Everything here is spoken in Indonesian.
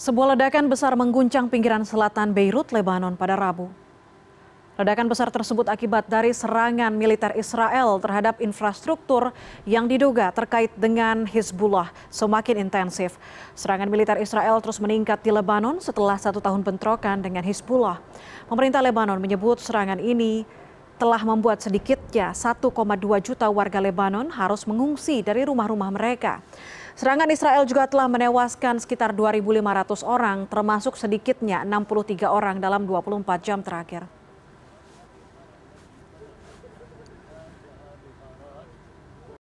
Sebuah ledakan besar mengguncang pinggiran selatan Beirut, Lebanon pada Rabu. Ledakan besar tersebut akibat dari serangan militer Israel terhadap infrastruktur yang diduga terkait dengan Hizbullah semakin intensif. Serangan militer Israel terus meningkat di Lebanon setelah satu tahun bentrokan dengan Hizbullah. Pemerintah Lebanon menyebut serangan ini telah membuat sedikitnya 1,2 juta warga Lebanon harus mengungsi dari rumah-rumah mereka. Serangan Israel juga telah menewaskan sekitar 2.500 orang, termasuk sedikitnya 63 orang dalam 24 jam terakhir.